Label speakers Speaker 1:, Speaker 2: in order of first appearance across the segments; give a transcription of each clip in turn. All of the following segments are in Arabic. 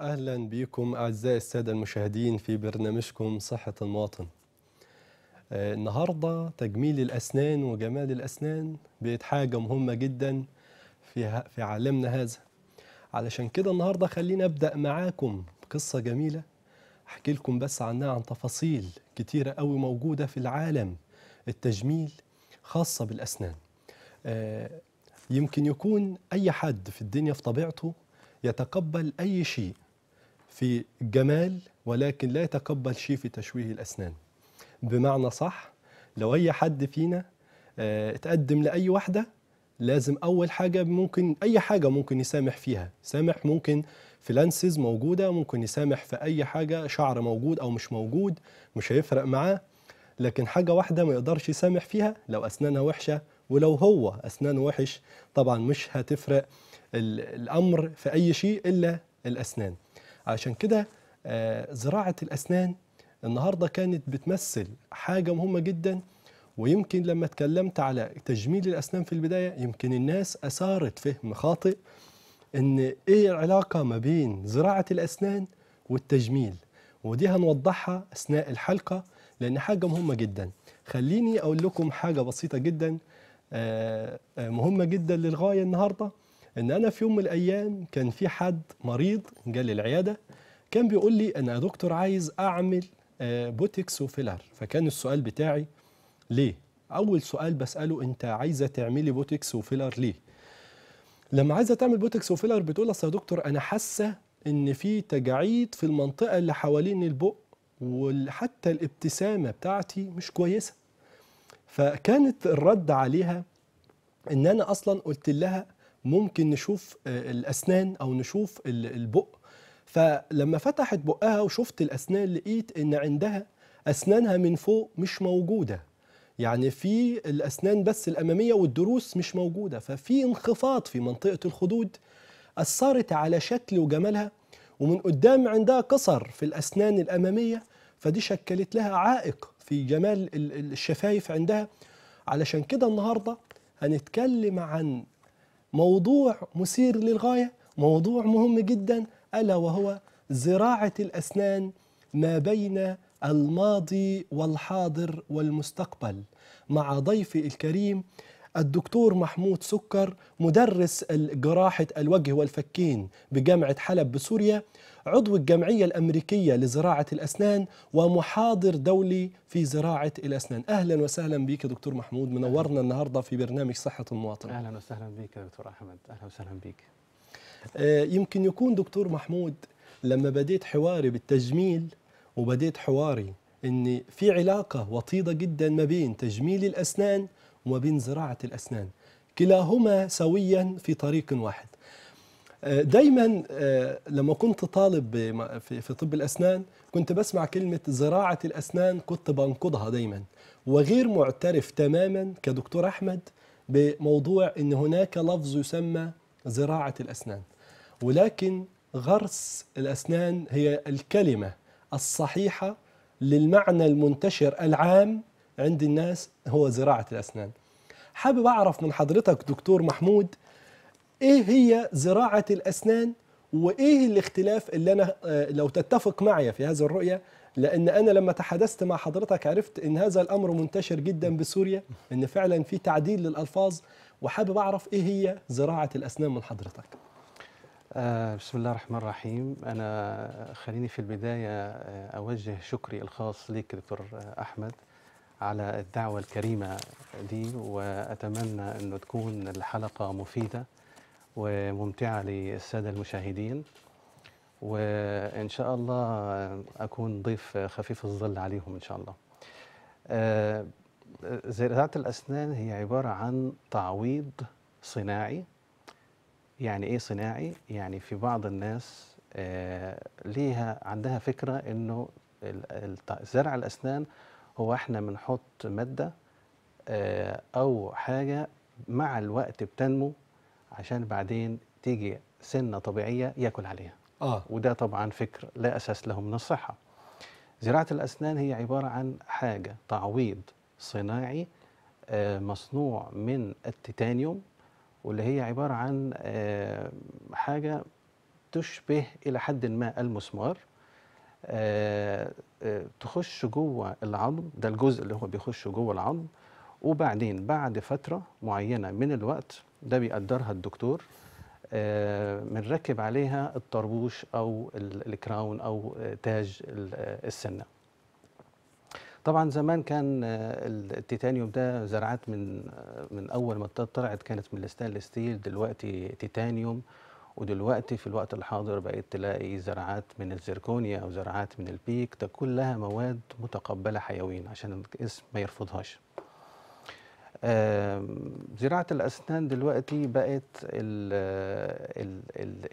Speaker 1: أهلا بكم أعزائي السادة المشاهدين في برنامجكم صحة المواطن آه، النهاردة تجميل الأسنان وجمال الأسنان بقت حاجة مهمة جدا في, في عالمنا هذا علشان كده النهاردة خلينا أبدأ معاكم قصة جميلة أحكي لكم بس عنها عن تفاصيل كتيرة قوي موجودة في العالم التجميل خاصة بالأسنان آه، يمكن يكون أي حد في الدنيا في طبيعته يتقبل أي شيء في جمال ولكن لا يتقبل شيء في تشويه الأسنان بمعنى صح لو أي حد فينا آه، اتقدم لأي واحدة لازم أول حاجة ممكن أي حاجة ممكن يسامح فيها سامح ممكن في لانسز موجودة ممكن يسامح في أي حاجة شعر موجود أو مش موجود مش هيفرق معاه لكن حاجة واحدة ما يقدرش يسامح فيها لو أسنانها وحشة ولو هو أسنانه وحش طبعا مش هتفرق الأمر في أي شيء إلا الأسنان عشان كده آه، زراعة الأسنان النهاردة كانت بتمثل حاجة مهمة جدا ويمكن لما اتكلمت على تجميل الأسنان في البداية يمكن الناس أثارت فهم خاطئ إن إيه العلاقة ما بين زراعة الأسنان والتجميل ودي هنوضحها أثناء الحلقة لأن حاجة مهمة جدا خليني أقول لكم حاجة بسيطة جدا آه، آه، مهمة جدا للغاية النهاردة ان انا في يوم من الايام كان في حد مريض جالي العياده كان بيقول لي انا يا دكتور عايز اعمل آه، بوتكس وفيلر فكان السؤال بتاعي ليه اول سؤال بساله انت عايزه تعملي بوتكس وفيلر ليه لما عايزه تعمل بوتكس وفيلر بتقول اصل يا دكتور انا حاسه ان في تجاعيد في المنطقه اللي حوالين البق وحتى الابتسامه بتاعتي مش كويسه فكانت الرد عليها ان انا اصلا قلت لها ممكن نشوف آه، الاسنان او نشوف البق فلما فتحت بقها وشفت الاسنان لقيت ان عندها اسنانها من فوق مش موجوده يعني في الاسنان بس الاماميه والضروس مش موجوده ففي انخفاض في منطقه الخدود اثرت على شكل وجمالها ومن قدام عندها قصر في الاسنان الاماميه فدي شكلت لها عائق في جمال الشفايف عندها علشان كده النهارده هنتكلم عن موضوع مثير للغايه موضوع مهم جدا الا وهو زراعه الاسنان ما بين الماضي والحاضر والمستقبل مع ضيفي الكريم الدكتور محمود سكر مدرس جراحه الوجه والفكين بجامعه حلب بسوريا عضو الجمعية الأمريكية لزراعة الأسنان ومحاضر دولي في زراعة الأسنان أهلا وسهلا بك دكتور محمود منورنا النهاردة في برنامج صحة المواطن أهلا
Speaker 2: وسهلا بك دكتور أحمد أهلا وسهلا بك
Speaker 1: آه، يمكن يكون دكتور محمود لما بديت حواري بالتجميل وبديت حواري أن في علاقة وطيدة جدا ما بين تجميل الأسنان وما بين زراعة الأسنان كلاهما سويا في طريق واحد دايما آه، لما كنت طالب في طب الأسنان كنت بسمع كلمة زراعة الأسنان كنت بنقضها دايما وغير معترف تماما كدكتور أحمد بموضوع أن هناك لفظ يسمى زراعة الأسنان ولكن غرس الأسنان هي الكلمة الصحيحة للمعنى المنتشر العام عند الناس هو زراعة الأسنان حابب أعرف من حضرتك دكتور محمود ايه هي زراعه الاسنان وايه الاختلاف اللي انا آه، لو تتفق معي في هذه الرؤيه لان انا لما تحدثت مع حضرتك عرفت ان هذا الامر منتشر جدا بسوريا ان فعلا في تعديل للالفاظ وحابب اعرف ايه هي
Speaker 2: زراعه الاسنان من حضرتك آه، بسم الله الرحمن الرحيم أنا خليني في البداية آه، أوجه شكري الخاص لك دكتور أحمد على الدعوة الكريمة دي وأتمنى أنه تكون الحلقة مفيدة وممتعة للسادة المشاهدين وإن شاء الله أكون ضيف خفيف الظل عليهم إن شاء الله آه، زراعة الأسنان هي عبارة عن تعويض صناعي يعني إيه صناعي؟ يعني في بعض الناس آه، ليها عندها فكرة إنه زرع الأسنان هو إحنا بنحط مادة آه، أو حاجة مع الوقت بتنمو عشان بعدين تيجي سنه طبيعيه ياكل عليها آه. وده طبعا فكر لا اساس له من الصحه زراعه الاسنان هي عباره عن حاجه تعويض صناعي آه، مصنوع من التيتانيوم واللي هي عباره عن آه، حاجه تشبه الى حد ما المسمار آه، تخش جوه العظم ده الجزء اللي هو بيخش جوه العظم وبعدين بعد فتره معينه من الوقت ده بيقدرها الدكتور آه، بنركب عليها الطربوش او الكراون او تاج السنه طبعا زمان كان آه، التيتانيوم ده زرعات من آه، من اول ما طلعت كانت من الستانلس ستيل دلوقتي تيتانيوم ودلوقتي في الوقت الحاضر بقيت تلاقي زراعات من الزركونيا وزرعات من البيك ده كلها مواد متقبله حيويا عشان الاسم ما يرفضهاش زراعة الأسنان دلوقتي بقت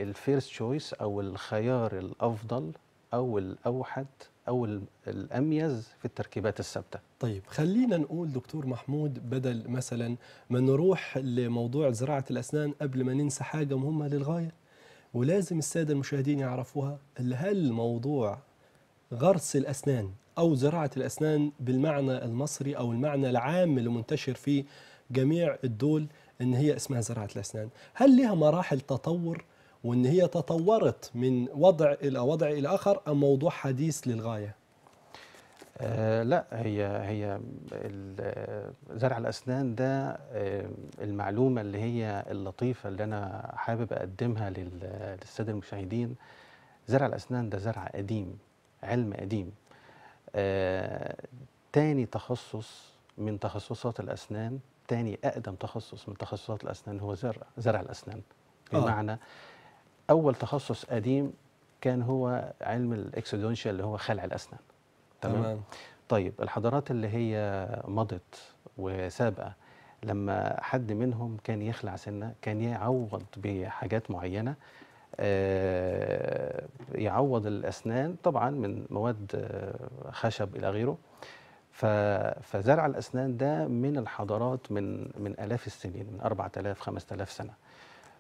Speaker 2: الفيرست تشويس أو الخيار الأفضل أو الأوحد أو الأميز في التركيبات الثابتة
Speaker 1: طيب خلينا نقول دكتور محمود بدل مثلا ما نروح لموضوع زراعة الأسنان قبل ما ننسى حاجة مهمة للغاية ولازم السادة المشاهدين يعرفوها هل موضوع غرس الأسنان أو زراعة الأسنان بالمعنى المصري أو المعنى العام اللي منتشر في جميع الدول إن هي اسمها زراعة الأسنان هل لها مراحل تطور وإن هي تطورت من وضع إلى وضع إلى آخر أم موضوع حديث للغاية؟
Speaker 2: آه لا هي هي زرع الاسنان ده آه المعلومه اللي هي اللطيفه اللي انا حابب اقدمها للساده المشاهدين زرع الاسنان ده زرع قديم علم قديم آه، تاني تخصص من تخصصات الأسنان تاني أقدم تخصص من تخصصات الأسنان هو زرع زرع الأسنان آه. بمعنى آه. أول تخصص قديم كان هو علم الإكسودونشيا اللي هو خلع الأسنان تمام, تمام. طيب الحضارات اللي هي مضت وسابقة لما حد منهم كان يخلع سنة كان يعوض بحاجات معينة آه، يعوض الاسنان طبعا من مواد آه، خشب الى غيره فزرع الاسنان ده من الحضارات من من الاف السنين من 4000 5000 سنه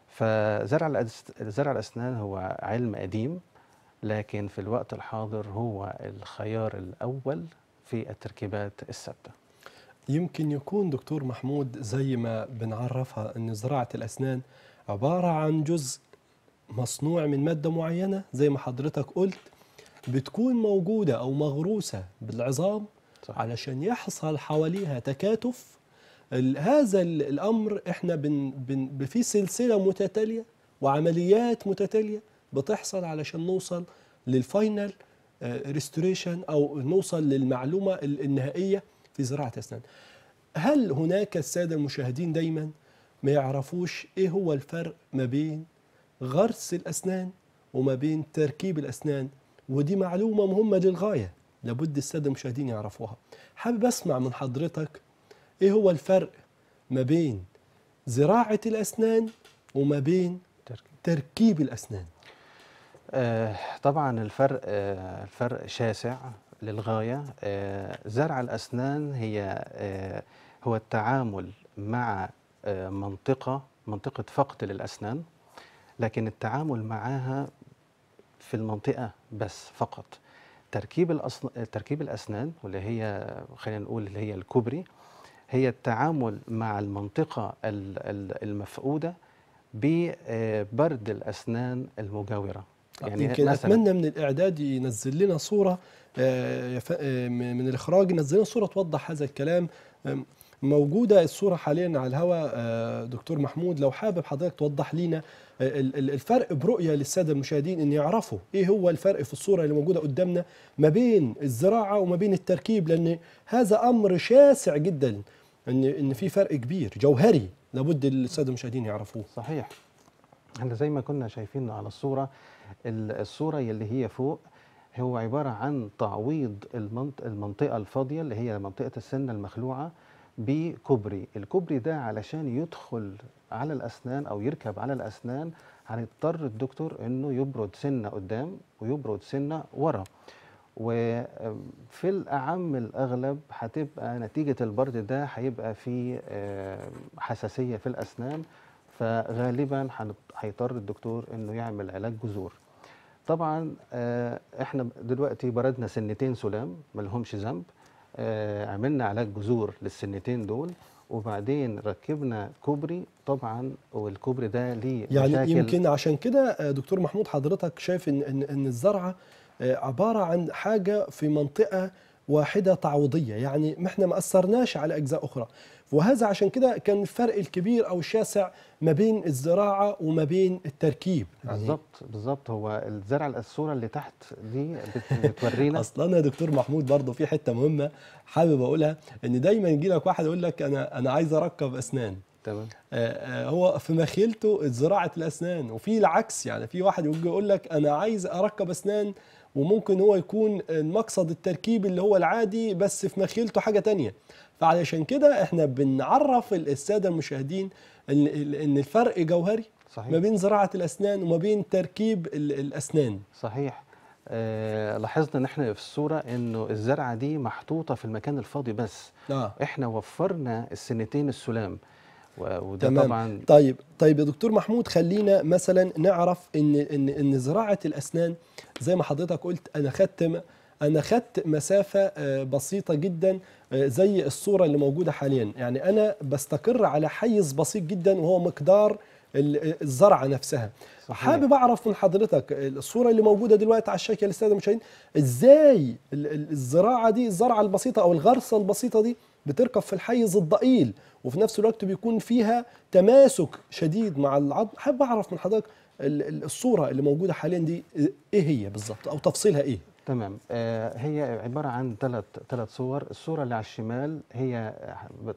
Speaker 2: فزرع زرع الاسنان هو علم قديم لكن في الوقت الحاضر هو الخيار الاول في التركيبات الثابته
Speaker 1: يمكن يكون دكتور محمود زي ما بنعرفها أن زراعة الأسنان عبارة عن جزء مصنوع من مادة معينة زي ما حضرتك قلت بتكون موجودة أو مغروسة بالعظام صح. علشان يحصل حواليها تكاتف هذا الأمر إحنا بن بن في سلسلة متتالية وعمليات متتالية بتحصل علشان نوصل للفاينل ريستوريشن آه، أو نوصل للمعلومة النهائية في زراعة أسنان هل هناك السادة المشاهدين دايما ما يعرفوش إيه هو الفرق ما بين غرس الأسنان وما بين تركيب الأسنان ودي معلومة مهمة للغاية لابد السادة المشاهدين يعرفوها حابب أسمع من حضرتك إيه هو الفرق ما بين زراعة
Speaker 2: الأسنان وما بين تركيب الأسنان آه طبعا الفرق آه الفرق شاسع للغاية آه زرع الأسنان هي آه هو التعامل مع آه منطقة منطقة فقد للأسنان لكن التعامل معها في المنطقه بس فقط تركيب الأصن... تركيب الاسنان واللي هي خلينا نقول اللي هي الكوبري هي التعامل مع المنطقه المفقوده ببرد آه، الاسنان المجاوره يعني يمكن اتمنى
Speaker 1: من الاعداد ينزل لنا صوره آه، آه، من الاخراج ينزل لنا صوره توضح هذا الكلام موجوده الصوره حاليا على الهواء دكتور محمود لو حابب حضرتك توضح لنا الفرق برؤيه للساده المشاهدين ان يعرفوا ايه هو الفرق في الصوره اللي موجوده قدامنا ما بين الزراعه وما بين التركيب لان هذا امر شاسع جدا ان ان في فرق كبير جوهري لابد الساده المشاهدين
Speaker 2: يعرفوه صحيح احنا زي ما كنا شايفين على الصوره الصوره اللي هي فوق هو عباره عن تعويض المنطقه الفاضيه اللي هي منطقه السنه المخلوعه بكوبري الكوبري ده علشان يدخل على الأسنان أو يركب على الأسنان هنضطر الدكتور أنه يبرد سنة قدام ويبرد سنة ورا وفي الأعم الأغلب هتبقى نتيجة البرد ده هيبقى في آه، حساسية في الأسنان فغالبا هيضطر الدكتور أنه يعمل علاج جذور طبعا آه، احنا دلوقتي بردنا سنتين سلام ملهمش ذنب آه، عملنا علاج جذور للسنتين دول وبعدين ركبنا كوبري طبعا والكوبري ده ليه يعني يمكن
Speaker 1: عشان كده آه، دكتور محمود حضرتك شايف ان ان, إن الزرعه آه، عباره عن حاجه في منطقه واحده تعويضيه يعني ما احنا ما اثرناش على اجزاء اخرى وهذا عشان كده كان الفرق الكبير او الشاسع ما بين الزراعه وما بين التركيب بالظبط
Speaker 2: يعني بالظبط هو الزرع الصوره
Speaker 1: اللي تحت دي بتورينا اصلا يا دكتور محمود برضه في حته مهمه حابب اقولها ان دايما يجي لك واحد يقول لك انا انا عايز اركب اسنان تمام آه، آه، هو في مخيلته زراعه الاسنان وفي العكس يعني في واحد يقول لك انا عايز اركب اسنان وممكن هو يكون المقصد التركيب اللي هو العادي بس في مخيلته حاجه تانية فعلشان كده احنا بنعرف الساده المشاهدين ان الفرق جوهري صحيح. ما بين زراعه الاسنان وما بين تركيب الاسنان صحيح
Speaker 2: آه لاحظنا ان احنا في الصوره انه الزرعه دي محطوطه في المكان الفاضي بس آه. احنا وفرنا السنتين السلام وده تمام. طبعا طيب طيب
Speaker 1: يا دكتور محمود خلينا مثلا نعرف ان ان ان زراعه الاسنان زي ما حضرتك قلت انا خدت انا خدت مسافه آه، بسيطه جدا آه، زي الصوره اللي موجوده حاليا يعني انا بستقر على حيز بسيط جدا وهو مقدار الزرعه نفسها حابب اعرف من حضرتك الصوره اللي موجوده دلوقتي على الشاشه استاذ المشاهدين ازاي الزراعه دي الزرعه البسيطه او الغرسه البسيطه دي بتركب في الحيز الضئيل وفي نفس الوقت بيكون فيها تماسك شديد مع العظم حابب اعرف من حضرتك الصوره اللي موجوده حاليا دي ايه هي
Speaker 2: بالظبط او تفصيلها ايه تمام آه، هي عباره عن ثلاث ثلاث صور الصوره اللي على الشمال هي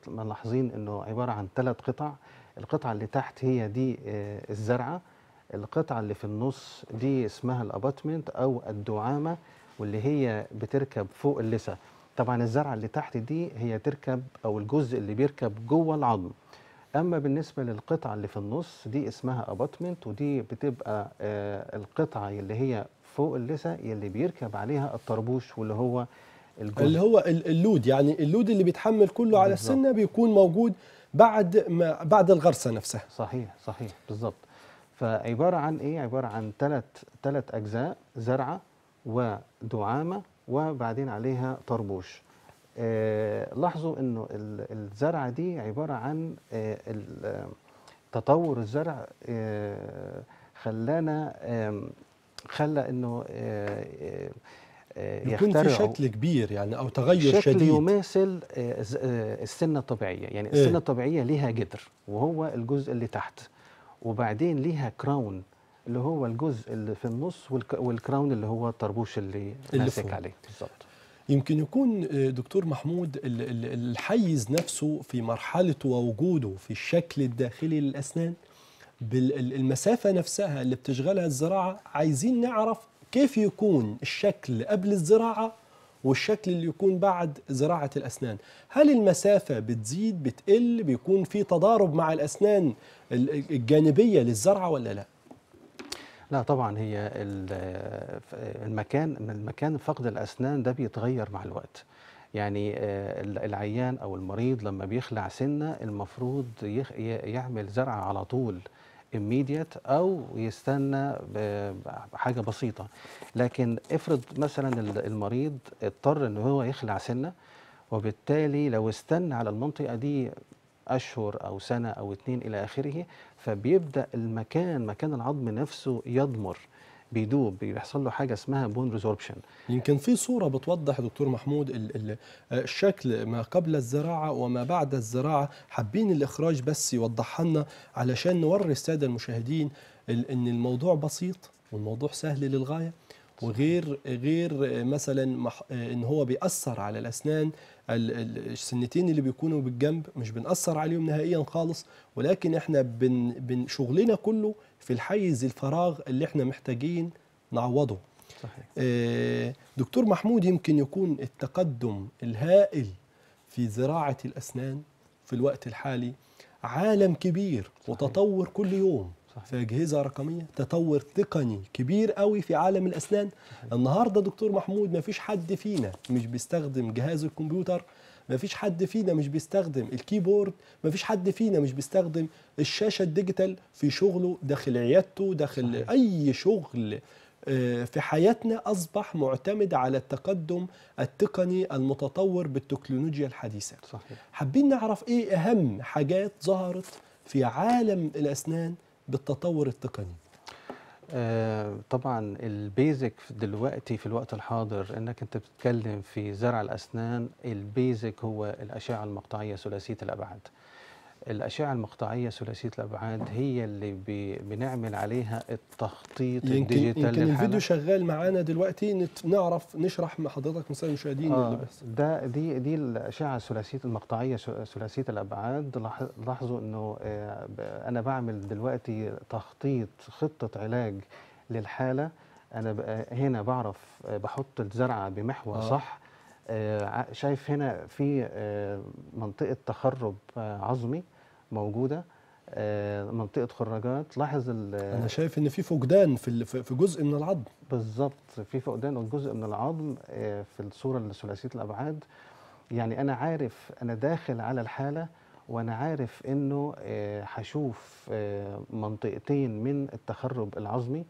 Speaker 2: ملاحظين انه عباره عن ثلاث قطع القطعه اللي تحت هي دي آه، الزرعه القطعه اللي في النص دي اسمها الاباتمنت او الدعامه واللي هي بتركب فوق اللثه طبعا الزرعه اللي تحت دي هي تركب او الجزء اللي بيركب جوه العظم اما بالنسبه للقطعه اللي في النص دي اسمها اباتمنت ودي بتبقى آه، القطعه اللي هي فوق اللثه اللي بيركب عليها الطربوش واللي هو الجزء اللي هو اللود يعني
Speaker 1: اللود اللي بيتحمل كله بالزبط. على السنه بيكون موجود بعد ما بعد الغرسه نفسها صحيح
Speaker 2: صحيح بالظبط فعباره عن ايه عباره عن ثلاث ثلاث اجزاء زرعه ودعامه وبعدين عليها طربوش آه، لاحظوا انه الزرعه دي عباره عن آه، تطور الزرع آه، خلانا خلى انه يكون في شكل
Speaker 1: كبير يعني
Speaker 2: او تغير شكل شديد يماثل السنه الطبيعيه يعني إيه. السنه الطبيعيه ليها جدر وهو الجزء اللي تحت وبعدين ليها كراون اللي هو الجزء اللي في النص والكراون اللي هو الطربوش اللي, اللي ماسك عليه بالظبط يمكن يكون آه، دكتور محمود
Speaker 1: الحيز نفسه في مرحلة ووجوده في الشكل الداخلي للأسنان بالمسافة نفسها اللي بتشغلها الزراعة عايزين نعرف كيف يكون الشكل قبل الزراعة والشكل اللي يكون بعد زراعة الأسنان هل المسافة بتزيد بتقل بيكون في تضارب مع الأسنان الجانبية للزرعة ولا لا؟
Speaker 2: لا طبعا هي المكان المكان فقد الاسنان ده بيتغير مع الوقت يعني آه، العيان او المريض لما بيخلع سنه المفروض يعمل زرعه على طول immediate او يستنى آه، حاجه بسيطه لكن افرض مثلا المريض اضطر ان هو يخلع سنه وبالتالي لو استنى على المنطقه دي اشهر او سنه او اتنين الى اخره فبيبدا المكان مكان العظم نفسه يضمر بيدوب بيحصل له حاجه اسمها بون ريزوربشن يمكن في صوره بتوضح دكتور محمود الشكل ما
Speaker 1: قبل الزراعه وما بعد الزراعه حابين الاخراج بس يوضحها لنا علشان نوري الساده المشاهدين ان الموضوع بسيط والموضوع سهل للغايه وغير غير مثلا ان هو بيأثر على الاسنان السنتين اللي بيكونوا بالجنب مش بنأثر عليهم نهائيا خالص ولكن احنا بن بن شغلنا كله في الحيز الفراغ اللي احنا محتاجين نعوضه صحيح. آه، دكتور محمود يمكن يكون التقدم الهائل في زراعة الأسنان في الوقت الحالي عالم كبير صحيح. وتطور كل يوم في اجهزه رقميه تطور تقني كبير قوي في عالم الاسنان النهارده دكتور محمود ما فيش حد فينا مش بيستخدم جهاز الكمبيوتر ما فيش حد فينا مش بيستخدم الكيبورد ما فيش حد فينا مش بيستخدم الشاشه الديجيتال في شغله داخل عيادته داخل صحيح. اي شغل آه، في حياتنا أصبح معتمد على التقدم التقني المتطور بالتكنولوجيا الحديثة صحيح. حابين نعرف إيه أهم حاجات ظهرت في عالم الأسنان بالتطور التقني
Speaker 2: آه، طبعا البيزك دلوقتي في الوقت الحاضر انك انت بتتكلم في زرع الاسنان البيزك هو الاشعه المقطعيه ثلاثيه الابعاد الأشعة المقطعية ثلاثية الأبعاد هي اللي بنعمل عليها التخطيط الديجيتال يمكن الفيديو
Speaker 1: شغال معانا دلوقتي نعرف نشرح مع حضرتك مثلا المشاهدين آه بس
Speaker 2: ده دي دي الأشعة ثلاثية المقطعية ثلاثية الأبعاد لاحظوا إنه آه، أنا بعمل دلوقتي تخطيط خطة علاج للحالة أنا هنا بعرف آه، بحط الزرعة بمحور آه. صح آه، شايف هنا في آه، منطقة تخرب آه، عظمي موجودة منطقة خراجات لاحظ أنا شايف إن في فقدان في في جزء من العظم بالظبط في فقدان جزء من العظم في الصورة الثلاثية الأبعاد يعني أنا عارف أنا داخل على الحالة وأنا عارف إنه هشوف منطقتين من التخرب العظمي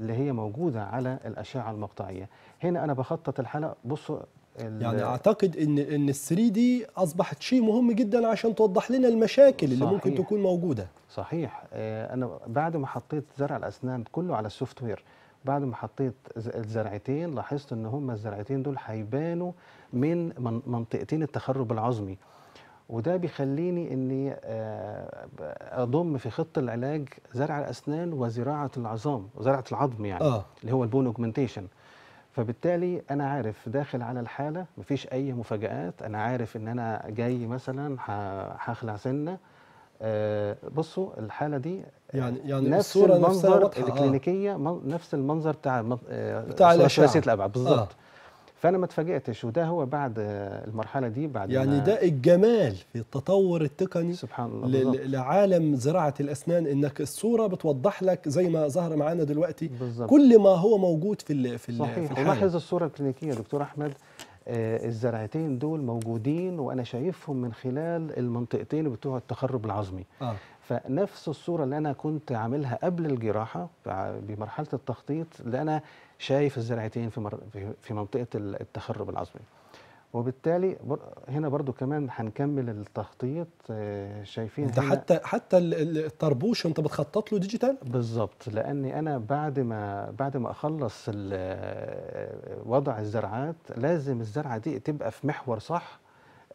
Speaker 2: اللي هي موجودة على الأشعة المقطعية هنا أنا بخطط الحالة بصوا يعني اعتقد ان
Speaker 1: ان ال 3 دي اصبحت شيء مهم جدا عشان توضح لنا المشاكل صحيح. اللي ممكن
Speaker 2: تكون موجوده صحيح آه، انا بعد ما حطيت زرع الاسنان كله على السوفت وير بعد ما حطيت الزرعتين لاحظت ان هما الزرعتين دول هيبانوا من منطقتين التخرب العظمي وده بيخليني اني آه، اضم في خط العلاج زرع الاسنان وزراعه العظام وزراعه العظم يعني آه. اللي هو البون اوجمنتيشن فبالتالي انا عارف داخل على الحاله مفيش اي مفاجات انا عارف ان انا جاي مثلا هخلع سنه آه بصوا الحاله دي
Speaker 1: يعني يعني نفس الصوره المنظر نفسها آه.
Speaker 2: الكلينيكيه آه. نفس المنظر بتاع آه، بتاع الاشعه الابعاد بالظبط آه. فانا ما اتفاجئتش وده هو بعد المرحله دي بعد يعني ده
Speaker 1: الجمال في التطور التقني سبحان الله لعالم زراعه الاسنان انك الصوره بتوضح لك زي ما ظهر معانا دلوقتي بالزبط. كل ما هو موجود في ال في صحيح في لاحظ
Speaker 2: الصوره الكلينيكيه دكتور احمد آه الزرعتين دول موجودين وانا شايفهم من خلال المنطقتين بتوع التخرب العظمي آه. فنفس الصورة اللي أنا كنت عاملها قبل الجراحة بمرحلة التخطيط اللي أنا شايف الزرعتين في, مر... في منطقة التخرب العظمي وبالتالي بر... هنا برضو كمان هنكمل التخطيط آه، شايفين انت حتى حتى الطربوش انت بتخطط له ديجيتال بالظبط لاني انا بعد ما بعد ما اخلص آه، وضع الزرعات لازم الزرعه دي تبقى في محور صح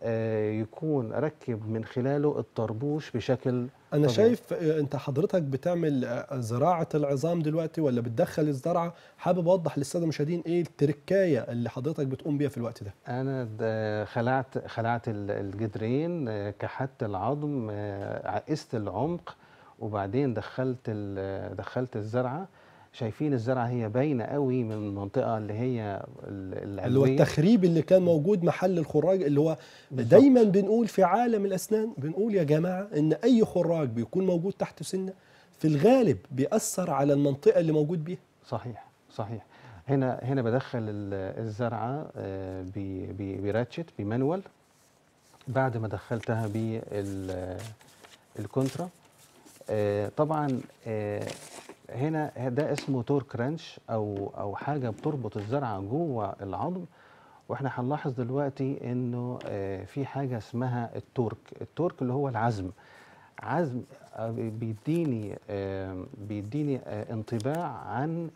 Speaker 2: آه، يكون ركب من خلاله الطربوش بشكل انا طبيعي. شايف آه، انت حضرتك
Speaker 1: بتعمل آه، زراعه العظام دلوقتي ولا بتدخل الزرعه حابب اوضح للساده المشاهدين ايه التركايه اللي حضرتك بتقوم بيها في الوقت ده
Speaker 2: انا خلعت خلعت الجدرين كحت العظم عقست العمق وبعدين دخلت دخلت الزرعه شايفين الزرعه هي باينه قوي من المنطقه اللي هي العلويه اللي هو التخريب
Speaker 1: اللي كان موجود محل الخراج اللي هو بالضبط. دايما بنقول في عالم الاسنان بنقول يا جماعه ان اي خراج بيكون موجود تحت سنه
Speaker 2: في الغالب بيأثر على المنطقه اللي موجود بيها صحيح صحيح هنا هنا بدخل الزرعه آه، براتشت بمانوال بعد ما دخلتها بالكونترا آه، طبعا آه، هنا ده اسمه تور كرانش او او حاجه بتربط الزرعه جوه العظم واحنا هنلاحظ دلوقتي انه آه، في حاجه اسمها التورك التورك اللي هو العزم عزم آه، بيديني آه، بيديني انطباع عن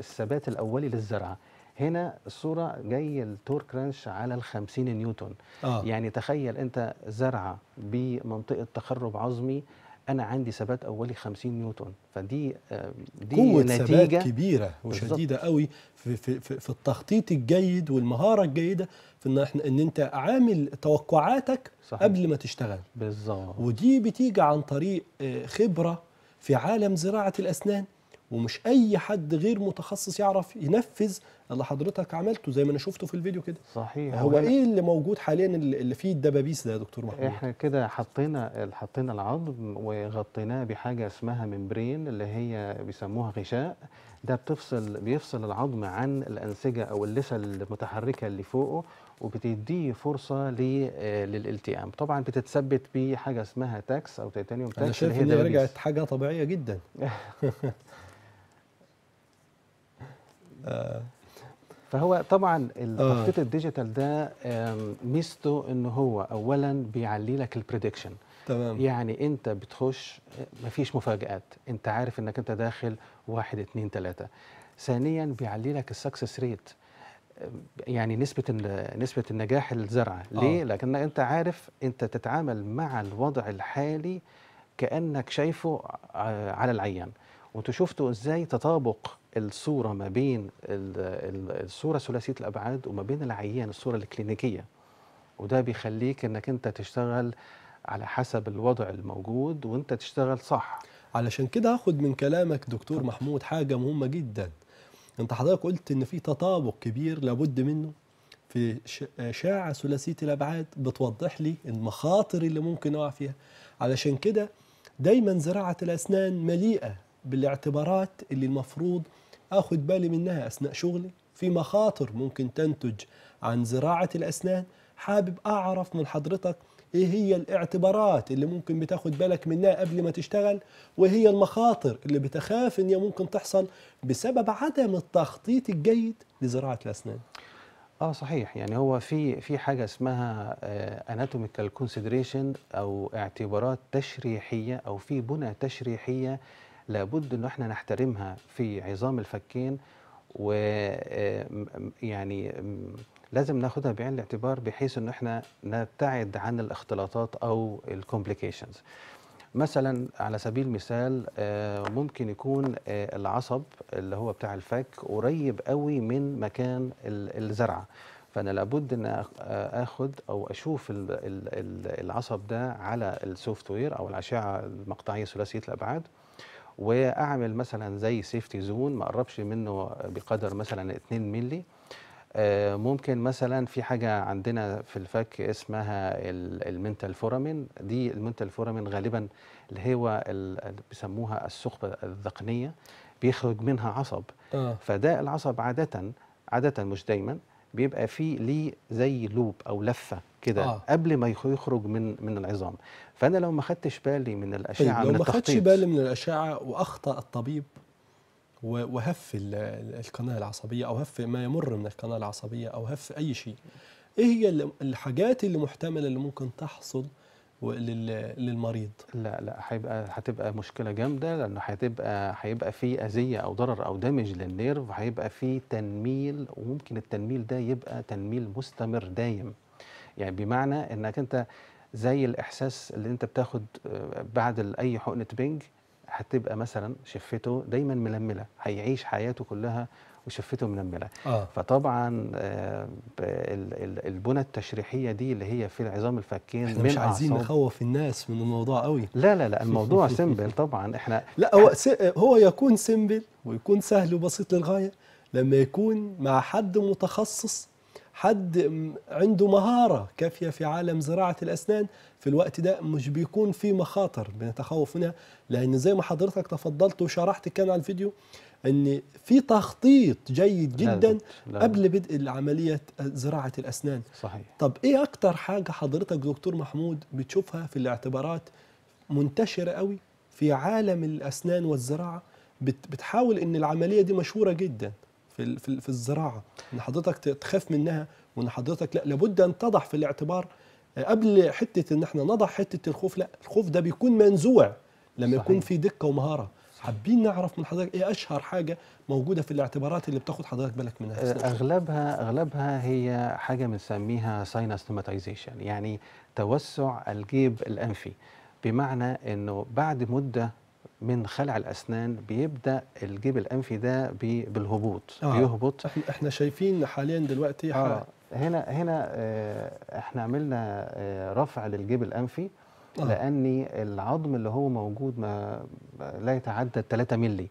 Speaker 2: الثبات الاولي للزرعه هنا الصوره جاي التورك رانش على ال 50 نيوتن آه. يعني تخيل انت زرعه بمنطقه تخرب عظمي انا عندي ثبات اولي 50 نيوتن فدي آه، دي قوة نتيجة ثبات كبيرة وشديدة بالزبط.
Speaker 1: قوي في, في, في, في التخطيط الجيد والمهارة الجيدة في ان احنا ان انت عامل توقعاتك صحيح. قبل ما تشتغل بالظبط ودي بتيجي عن طريق آه، خبرة في عالم زراعة الاسنان ومش اي حد غير متخصص يعرف ينفذ اللي حضرتك عملته زي ما انا شفته في الفيديو كده
Speaker 2: صحيح هو ايه اللي موجود حاليا اللي فيه الدبابيس ده يا دكتور محمود احنا كده حطينا حطينا العظم وغطيناه بحاجه اسمها ممبرين اللي هي بيسموها غشاء ده بتفصل بيفصل العظم عن الانسجه او اللثه المتحركه اللي فوقه وبتديه فرصه للالتئام طبعا بتتثبت بحاجه اسمها تاكس او تيتانيوم تاكس انا شايف ان رجعت حاجه طبيعيه جدا فهو طبعا التخطيط آه. الديجيتال ده ميزته ان هو اولا بيعلي لك البريدكشن تمام يعني انت بتخش مفيش مفاجآت انت عارف انك انت داخل واحد اثنين ثلاثه ثانيا بيعلي لك السكسس ريت يعني نسبة نسبة النجاح الزرعة آه. ليه؟ آه. لكن انت عارف انت تتعامل مع الوضع الحالي كأنك شايفه آه، على العيان وانت شفته ازاي تطابق الصوره ما بين الصوره ثلاثيه الابعاد وما بين العيان الصوره الكلينيكيه وده بيخليك انك انت تشتغل على حسب الوضع الموجود وانت تشتغل صح
Speaker 1: علشان كده هاخد من كلامك دكتور محمود حاجه مهمه جدا انت حضرتك قلت ان في تطابق كبير لابد منه في شاعة ثلاثية الأبعاد بتوضح لي المخاطر اللي ممكن أقع فيها علشان كده دايما زراعة الأسنان مليئة بالاعتبارات اللي المفروض اخد بالي منها اثناء شغلي في مخاطر ممكن تنتج عن زراعه الاسنان حابب اعرف من حضرتك ايه هي الاعتبارات اللي ممكن بتاخد بالك منها قبل ما تشتغل وهي المخاطر اللي بتخاف ان هي ممكن تحصل بسبب عدم التخطيط
Speaker 2: الجيد لزراعه الاسنان اه صحيح يعني هو في في حاجه اسمها اناتوميكال آه، كونسيدريشن او اعتبارات تشريحيه او في بنى تشريحيه لابد أن احنا نحترمها في عظام الفكين و يعني لازم ناخدها بعين الاعتبار بحيث أن احنا نبتعد عن الاختلاطات أو الكومبليكيشنز مثلا على سبيل المثال آه، ممكن يكون آه، العصب اللي هو بتاع الفك قريب قوي من مكان الزرعه فانا لابد ان آه، اخد او اشوف العصب ده على السوفت وير او الاشعه المقطعيه ثلاثيه الابعاد واعمل مثلا زي سيفتي زون ما اقربش منه بقدر مثلا 2 مللي آه، ممكن مثلا في حاجه عندنا في الفك اسمها المنتال فورامين دي المنتال فورامين غالبا اللي هو اللي بيسموها الثقبه الذقنيه بيخرج منها عصب آه. فده العصب عاده عاده مش دايما بيبقى فيه ليه زي لوب او لفه كده آه. قبل ما يخرج من من العظام فانا لو ما خدتش بالي من الاشعه طيب لو ما خدتش بالي
Speaker 1: من الاشعه واخطا الطبيب وهف القناه العصبيه او هف ما يمر من القناه العصبيه او هف اي شيء ايه هي الحاجات اللي
Speaker 2: محتمله اللي ممكن تحصل للمريض لا لا هيبقى هتبقى مشكله جامده لانه هتبقى هيبقى في اذيه او ضرر او دامج للنيرف هيبقى في تنميل وممكن التنميل ده يبقى تنميل مستمر دايم يعني بمعنى انك انت زي الاحساس اللي انت بتاخد آه، بعد اي حقنه بنج هتبقى مثلا شفته دايما ململه هيعيش حياته كلها وشفته ململه آه. فطبعا آه، البنى التشريحيه دي اللي هي في العظام الفكين احنا مش عايزين
Speaker 1: نخوف الناس من الموضوع قوي لا لا لا الموضوع سيمبل طبعا احنا لا هو هو يكون سيمبل ويكون سهل وبسيط للغايه لما يكون مع حد متخصص حد عنده مهارة كافية في عالم زراعة الأسنان في الوقت ده مش بيكون في مخاطر بنتخوف منها لأن زي ما حضرتك تفضلت وشرحت كان على الفيديو أن في تخطيط جيد جدا قبل بدء عملية زراعة الأسنان صحيح طب إيه أكتر حاجة حضرتك دكتور محمود بتشوفها في الاعتبارات منتشرة قوي في عالم الأسنان والزراعة بتحاول أن العملية دي مشهورة جداً في في في الزراعه ان حضرتك تخاف منها وان حضرتك لا لابد ان تضع في الاعتبار آه، قبل حته ان احنا نضع حته الخوف لا الخوف ده بيكون منزوع لما صحيح. يكون في دقه ومهاره حابين نعرف من حضرتك ايه اشهر حاجه موجوده في الاعتبارات اللي بتاخد حضرتك
Speaker 2: بالك منها آه، اغلبها اغلبها هي حاجه بنسميها ساينستوماتيزيشن يعني توسع الجيب الانفي بمعنى انه بعد مده من خلع الاسنان بيبدا الجيب الانفي ده بالهبوط آه. بيهبط
Speaker 1: احنا شايفين حاليا دلوقتي
Speaker 2: آه. هنا هنا آه، احنا عملنا آه، رفع للجيب الانفي آه. لان العظم اللي هو موجود ما لا يتعدى 3 مللي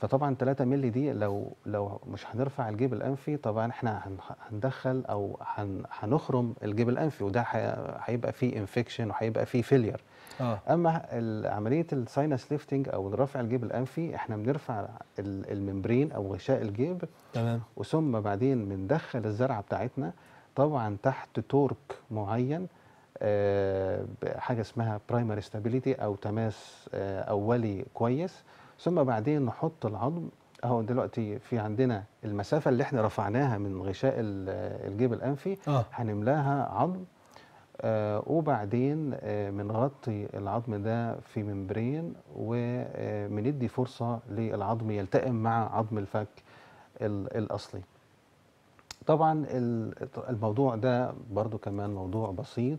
Speaker 2: فطبعا 3 مللي دي لو لو مش هنرفع الجيب الانفي طبعا احنا هندخل او هنخرم الجيب الانفي وده هيبقى فيه انفكشن وهيبقى فيه فيلير آه. اما عمليه الساينس ليفتنج او رفع الجيب الانفي احنا بنرفع الممبرين او غشاء الجيب تمام وثم بعدين بندخل الزرعه بتاعتنا طبعا تحت تورك معين آه، حاجه اسمها برايمري ستابيليتي او تماس آه، اولي كويس ثم بعدين نحط العظم اهو دلوقتي في عندنا المسافه اللي احنا رفعناها من غشاء الجيب الانفي آه. هنملاها عظم آه، وبعدين آه، بنغطي العظم ده في ممبرين وبندي آه، فرصه للعظم يلتئم مع عظم الفك الاصلي طبعا الموضوع ده برضو كمان موضوع بسيط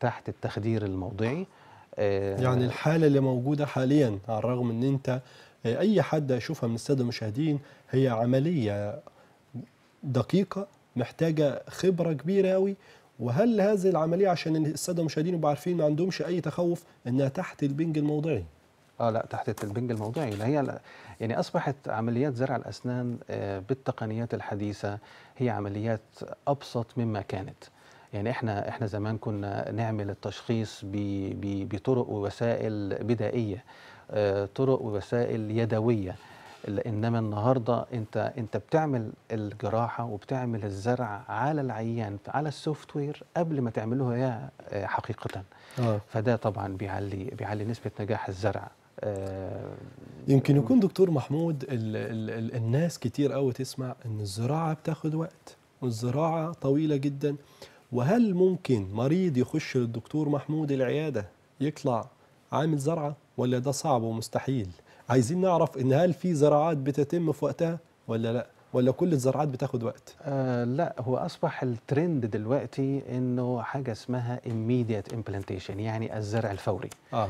Speaker 2: تحت التخدير الموضعي يعني الحالة اللي موجودة
Speaker 1: حاليا على الرغم ان انت اي حد اشوفها من السادة المشاهدين هي عملية دقيقة محتاجة خبرة كبيرة قوي وهل هذه العمليه عشان الساده المشاهدين يبقوا عارفين ما عندهمش اي تخوف انها تحت البنج الموضعي
Speaker 2: اه لا تحت البنج الموضعي هي لا يعني اصبحت عمليات زرع الاسنان آه، بالتقنيات الحديثه هي عمليات ابسط مما كانت يعني احنا احنا زمان كنا نعمل التشخيص بطرق ووسائل بدائيه آه، طرق ووسائل يدويه انما النهارده انت انت بتعمل الجراحه وبتعمل الزرع على العيان على السوفت وير قبل ما تعمله هي آه، حقيقه آه. فده طبعا بيعلي بيعلي نسبه نجاح الزرع آه يمكن
Speaker 1: يكون دكتور محمود الـ الـ الـ الناس كتير قوي تسمع ان الزراعه بتاخد وقت والزراعه طويله جدا وهل ممكن مريض يخش للدكتور محمود العياده يطلع عامل زرعه ولا ده صعب ومستحيل عايزين نعرف ان هل في زراعات بتتم في وقتها ولا لا
Speaker 2: ولا كل الزراعات بتاخد وقت؟ آه لا هو اصبح الترند دلوقتي انه حاجه اسمها immediate implantation يعني الزرع الفوري. اه,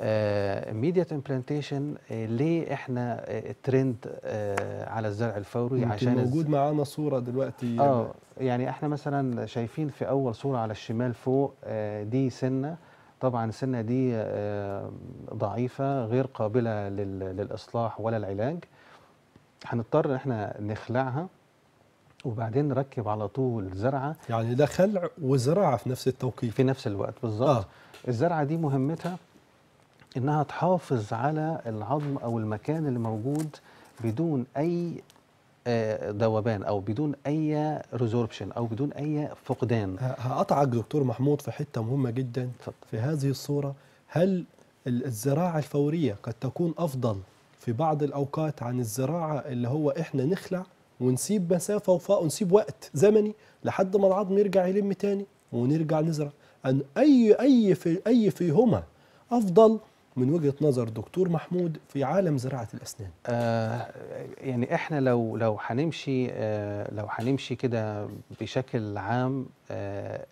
Speaker 2: آه، immediate implantation آه، ليه احنا ترند آه، على الزرع الفوري عشان موجود
Speaker 1: معانا صوره دلوقتي اه
Speaker 2: يعني احنا مثلا شايفين في اول صوره على الشمال فوق دي سنه طبعا السنة دي آه، ضعيفة غير قابلة للإصلاح ولا العلاج هنضطر ان احنا نخلعها وبعدين نركب على طول زرعة يعني ده خلع وزراعة في نفس التوقيت في نفس الوقت بالظبط آه. الزرعة دي مهمتها انها تحافظ على العظم او المكان اللي موجود بدون اي ذوبان آه، او بدون اي ريزوربشن او بدون اي فقدان هقطعك
Speaker 1: دكتور محمود في حته مهمه جدا فضل. في هذه الصوره هل الزراعه الفوريه قد تكون افضل في بعض الاوقات عن الزراعه اللي هو احنا نخلع ونسيب مسافه وفاء ونسيب وقت زمني لحد ما العظم يرجع يلم تاني ونرجع نزرع ان اي اي في اي فيهما افضل من وجهه نظر دكتور محمود في عالم زراعه الاسنان؟
Speaker 2: آه يعني احنا لو لو هنمشي آه لو هنمشي كده بشكل عام آه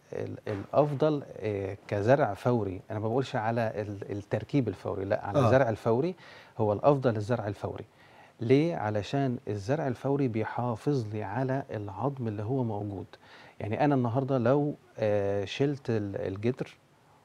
Speaker 2: الافضل آه كزرع فوري انا ما بقولش على التركيب الفوري لا على آه. الزرع الفوري هو الافضل الزرع الفوري ليه؟ علشان الزرع الفوري بيحافظ لي على العظم اللي هو موجود يعني انا النهارده لو آه، شلت الجدر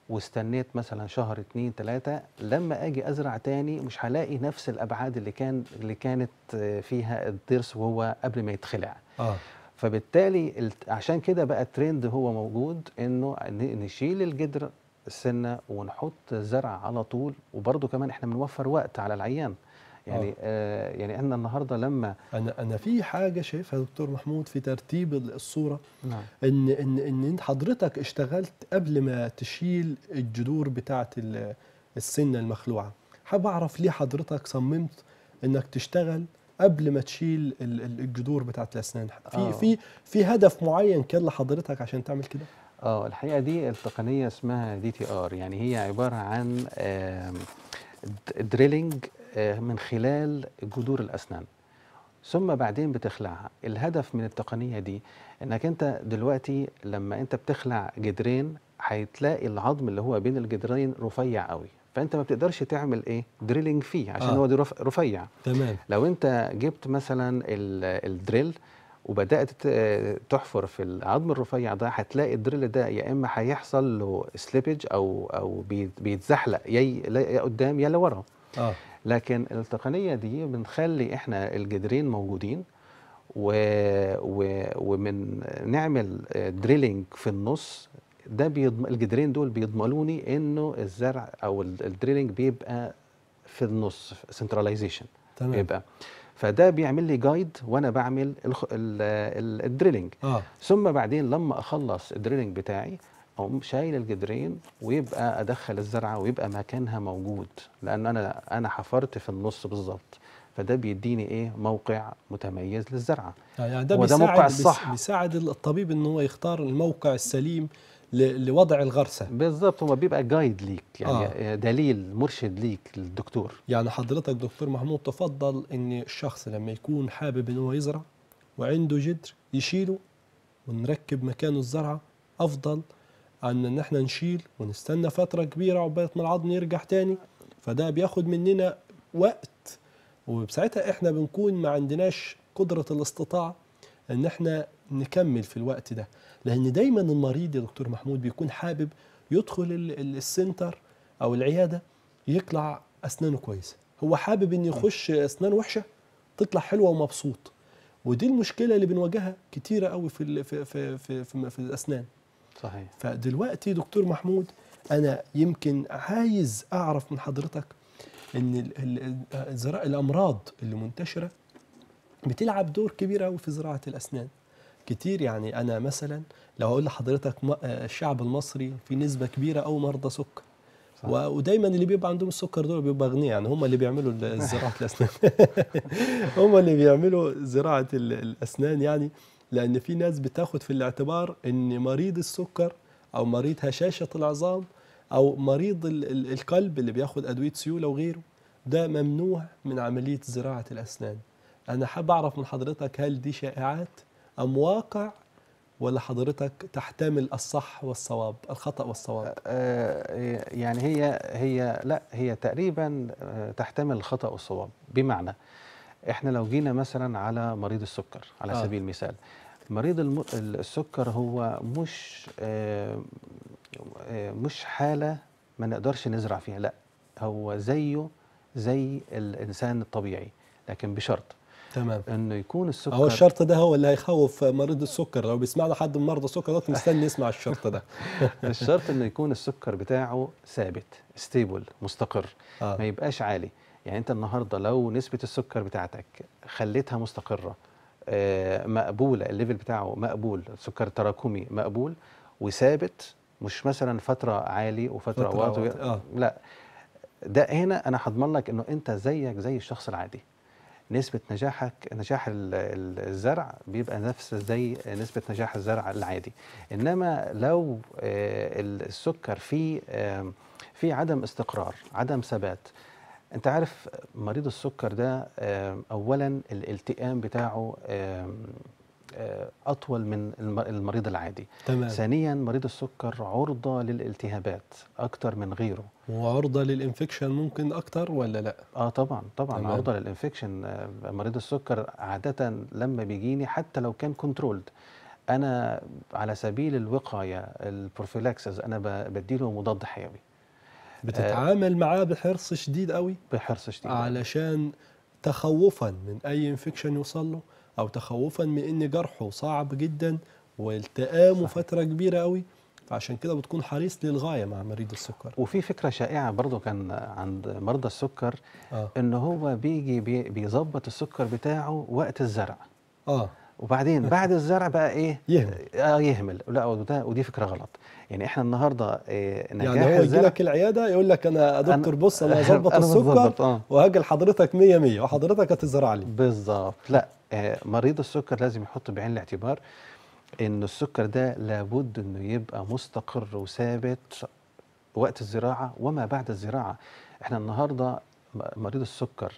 Speaker 2: واستنيت مثلا شهر اتنين تلاتة لما اجي ازرع تاني مش هلاقي نفس الابعاد اللي كان اللي كانت آه، فيها الضرس وهو قبل ما يتخلع آه. فبالتالي عشان كده بقى الترند هو موجود انه نشيل الجدر السنه ونحط زرع على طول وبرده كمان احنا بنوفر وقت على العيان يعني آه, آه، يعني احنا النهارده لما انا انا في
Speaker 1: حاجه شايفها دكتور محمود في ترتيب الصوره نعم. ان ان ان حضرتك اشتغلت قبل ما تشيل الجذور بتاعه السنه المخلوعه حابب اعرف ليه حضرتك صممت انك تشتغل قبل ما تشيل الجذور بتاعت الاسنان في آه. في في هدف معين كان لحضرتك عشان تعمل كده
Speaker 2: اه الحقيقه دي التقنيه اسمها دي تي ار يعني هي عباره عن دريلنج آه، من خلال جذور الأسنان ثم بعدين بتخلعها الهدف من التقنية دي انك انت دلوقتي لما انت بتخلع جدرين هتلاقي العظم اللي هو بين الجدرين رفيع قوي فانت ما بتقدرش تعمل ايه دريلينج فيه عشان آه. هو دي رفيع تمام لو انت جبت مثلا الدريل وبدات تحفر في العظم الرفيع ده هتلاقي الدريل ده يا اما هيحصل له سليبج او او بيتزحلق يا قدام يا لورا اه لكن التقنيه دي بنخلي احنا الجدرين موجودين و... و... ومن نعمل دريلينج آه، في النص ده بيضم الجدرين دول بيضمنوني انه الزرع او الدريلينج بيبقى في النص سنتراليزيشن تمام بيبقى فده بيعمل لي جايد وانا بعمل الخ... الدريلينج آه. ثم بعدين لما اخلص الدريلينج بتاعي اقوم شايل الجدرين ويبقى ادخل الزرعه ويبقى مكانها موجود لان انا انا حفرت في النص بالظبط فده بيديني ايه موقع متميز للزرعه
Speaker 1: آه، يعني ده وده موقع الصح
Speaker 2: بيساعد الطبيب ان هو يختار الموقع السليم
Speaker 1: لوضع الغرسه بالظبط هو بيبقى جايد ليك يعني آه. دليل مرشد ليك للدكتور يعني حضرتك دكتور محمود تفضل ان الشخص لما يكون حابب ان هو يزرع وعنده جدر يشيله ونركب مكانه الزرعه افضل عن ان احنا نشيل ونستنى فتره كبيره عقبال ما العظم يرجع تاني فده بياخد مننا وقت وبساعتها احنا بنكون ما عندناش قدره الاستطاعه ان احنا نكمل في الوقت ده لان دايما المريض يا دكتور محمود بيكون حابب يدخل السنتر او العياده يطلع اسنانه كويسه هو حابب ان يخش اسنان وحشه تطلع حلوه ومبسوط ودي المشكله اللي بنواجهها كتيره قوي في في في في, في, في الاسنان صحيح فدلوقتي دكتور محمود انا يمكن عايز اعرف من حضرتك ان الامراض اللي منتشره بتلعب دور كبير قوي في زراعه الاسنان كتير يعني انا مثلا لو اقول لحضرتك الشعب المصري في نسبه كبيره قوي مرضى سكر ودايما اللي بيبقى عندهم السكر دول بيبقى غني يعني هم اللي بيعملوا زراعه الاسنان هم اللي بيعملوا زراعه الاسنان يعني لأن في ناس بتاخذ في الاعتبار أن مريض السكر أو مريض هشاشة العظام أو مريض القلب اللي بياخذ أدوية سيولة وغيره ده ممنوع من عملية زراعة الأسنان أنا حاب أعرف من حضرتك هل دي شائعات أم واقع ولا حضرتك تحتمل الصح والصواب
Speaker 2: الخطأ والصواب أه، أه، يعني هي هي لا هي تقريبا أه، تحتمل الخطأ والصواب بمعنى احنا لو جينا مثلا على مريض السكر على آه. سبيل المثال مريض السكر هو مش آه، آه، مش حالة ما نقدرش نزرع فيها لا هو زيه زي الإنسان الطبيعي لكن بشرط تمام انه يكون السكر هو
Speaker 1: الشرط ده هو اللي هيخوف مريض السكر لو بيسمعنا حد من مرضى السكر دلوقتي مستني يسمع الشرط ده
Speaker 2: الشرط انه يكون السكر بتاعه ثابت ستيبل مستقر آه. ما يبقاش عالي يعني انت النهارده لو نسبه السكر بتاعتك خليتها مستقره آه، مقبوله الليفل بتاعه مقبول سكر تراكمي مقبول وثابت مش مثلا فتره عالي وفتره, فترة واطي آه. لا ده هنا انا هضمن لك انه انت زيك زي الشخص العادي نسبة نجاحك نجاح الزرع بيبقى نفس زي نسبة نجاح الزرع العادي انما لو آه، السكر فيه في عدم استقرار عدم ثبات انت عارف مريض السكر ده اولا الالتئام بتاعه آه، اطول من المريض العادي تمام. ثانيا مريض السكر عرضه للالتهابات اكتر من غيره وعرضه للانفكشن ممكن اكتر ولا لا اه طبعا طبعا تمام. عرضه للانفكشن آه، مريض السكر عاده لما بيجيني حتى لو كان كنترولد انا على سبيل الوقايه البروفيلاكسز انا بديله مضاد حيوي بتتعامل معاه بحرص شديد قوي
Speaker 1: بحرص شديد علشان تخوفا من اي انفكشن يوصل له او تخوفا من ان جرحه صعب جدا والتئامه فتره كبيره قوي فعشان كده
Speaker 2: بتكون حريص للغايه مع مريض السكر وفي فكره شائعه برضو كان عند مرضى السكر آه. ان هو بيجي بيظبط السكر بتاعه وقت الزرع اه وبعدين بعد الزرع بقى ايه يهمل اه يهمل لا وده ودي فكره غلط يعني احنا النهارده إيه نجاح يعني هو يجي لك العياده يقول لك انا يا
Speaker 1: دكتور بص انا هظبط السكر آه.
Speaker 2: وهاجي لحضرتك 100 100 وحضرتك هتزرع لي بالظبط لا آه مريض السكر لازم يحط بعين الاعتبار ان السكر ده لابد انه يبقى مستقر وثابت وقت الزراعه وما بعد الزراعه احنا النهارده مريض السكر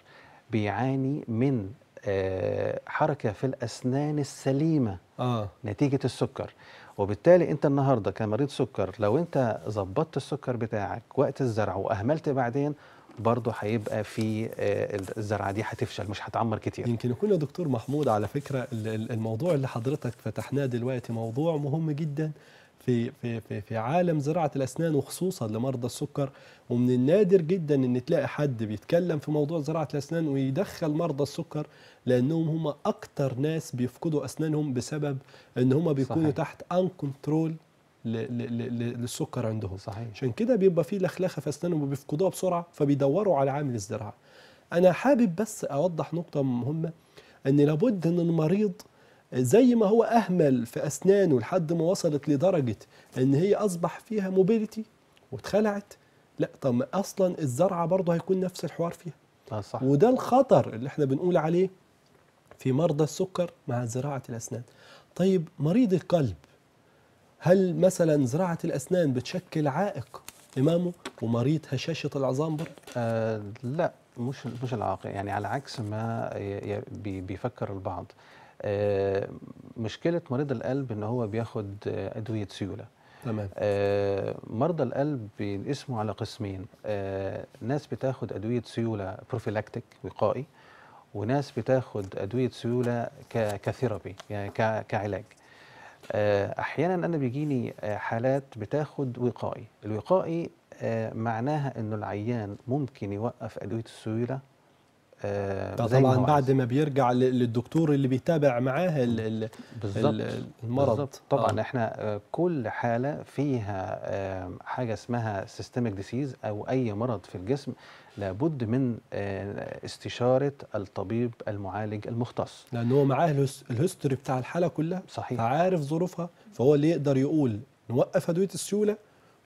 Speaker 2: بيعاني من آه، حركه في الاسنان السليمه آه. نتيجه السكر وبالتالي انت النهارده كمريض سكر لو انت ظبطت السكر بتاعك وقت الزرع واهملت بعدين برضه هيبقى في آه، الزرعه دي هتفشل مش هتعمر كتير يمكن يكون يا دكتور محمود على فكره
Speaker 1: الموضوع اللي حضرتك فتحناه دلوقتي موضوع مهم جدا في في في في عالم زراعه الاسنان وخصوصا لمرضى السكر ومن النادر جدا ان تلاقي حد بيتكلم في موضوع زراعه الاسنان ويدخل مرضى السكر لانهم هم اكتر ناس بيفقدوا اسنانهم بسبب ان هم بيكونوا صحيح. تحت ان كنترول للسكر عندهم صحيح عشان كده بيبقى في لخلخه في اسنانهم وبيفقدوها بسرعه فبيدوروا على عامل الزراعه انا حابب بس اوضح نقطه مهمه ان لابد ان المريض زي ما هو اهمل في اسنانه لحد ما وصلت لدرجه ان هي اصبح فيها موبيليتي واتخلعت لا طب اصلا الزرعه برضه هيكون نفس الحوار فيها آه صح. وده الخطر اللي احنا بنقول عليه في مرضى السكر مع زراعه الاسنان طيب مريض القلب هل مثلا زراعه الاسنان
Speaker 2: بتشكل عائق امامه ومريض هشاشه العظام برضه آه لا مش مش العائق يعني على عكس ما بيفكر البعض آه، مشكله مريض القلب ان هو بياخد ادويه سيوله تمام آه، مرضى القلب بينقسموا على قسمين آه، ناس بتاخد ادويه سيوله بروفيلاكتيك وقائي وناس بتاخد ادويه سيوله كثيرابي يعني كعلاج احيانا انا بيجيني حالات بتاخد وقائي الوقائي معناها انه العيان ممكن يوقف ادويه السيوله آه، طبعا بعد
Speaker 1: ما بيرجع للدكتور اللي بيتابع معاه
Speaker 2: المرض بالزبط. طبعا آه. احنا آه، كل حاله فيها آه، حاجه اسمها سيستميك ديسيز او اي مرض في الجسم لابد من استشاره الطبيب المعالج المختص
Speaker 1: لان هو معاه الهيستوري بتاع الحاله كلها صحيح فعارف ظروفها فهو اللي يقدر يقول نوقف ادويه السيوله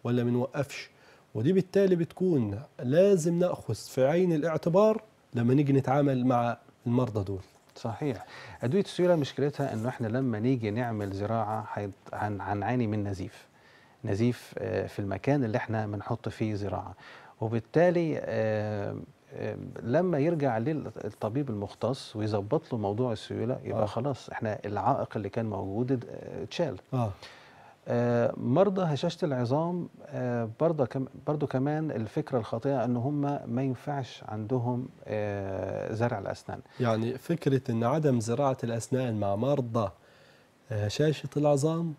Speaker 1: ولا ما نوقفش ودي بالتالي بتكون لازم ناخذ في عين
Speaker 2: الاعتبار لما نيجي نتعامل مع المرضى دول صحيح ادويه السيوله مشكلتها انه احنا لما نيجي نعمل زراعه هنعاني من نزيف نزيف آه، في المكان اللي احنا بنحط فيه زراعه وبالتالي آه، آه، لما يرجع للطبيب المختص ويظبط له موضوع السيوله يبقى آه. خلاص احنا العائق اللي كان موجود اتشال آه. آه، مرضى هشاشة العظام آه، برضه كم برضه كمان الفكرة الخاطئة أن هم ما ينفعش عندهم آه، زرع الأسنان
Speaker 1: يعني فكرة أن عدم زراعة الأسنان مع مرضى هشاشة العظام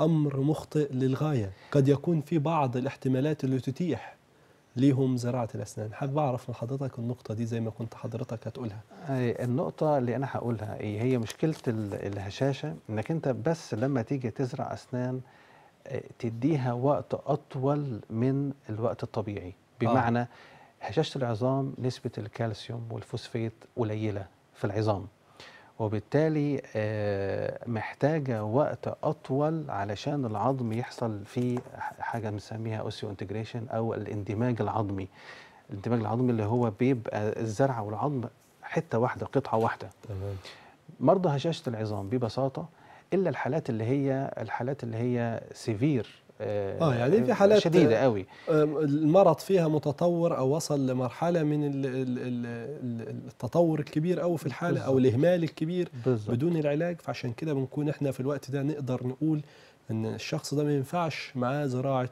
Speaker 1: أمر مخطئ للغاية قد يكون في بعض الاحتمالات اللي تتيح ليهم زراعه الاسنان حابب اعرف من حضرتك النقطه دي زي ما كنت حضرتك هتقولها
Speaker 2: النقطه اللي انا هقولها ايه هي مشكله الهشاشه انك انت بس لما تيجي تزرع اسنان آه، تديها وقت اطول من الوقت الطبيعي آه. بمعنى آه. هشاشه العظام نسبه الكالسيوم والفوسفيت قليله في العظام وبالتالي آه، محتاجة وقت أطول علشان العظم يحصل فيه حاجة بنسميها أوسيو انتجريشن أو الاندماج العظمي الاندماج العظمي اللي هو بيبقى الزرع والعظم حتة واحدة قطعة واحدة تمام مرضى هشاشة العظام ببساطة إلا الحالات اللي هي الحالات اللي هي سيفير آه،, اه يعني في حالات شديده آه، قوي
Speaker 1: المرض فيها متطور او وصل لمرحله من التطور الكبير قوي في الحاله بالزبط. او الاهمال الكبير بالزبط. بدون العلاج فعشان كده بنكون احنا في الوقت ده نقدر نقول ان الشخص ده ما ينفعش معاه زراعه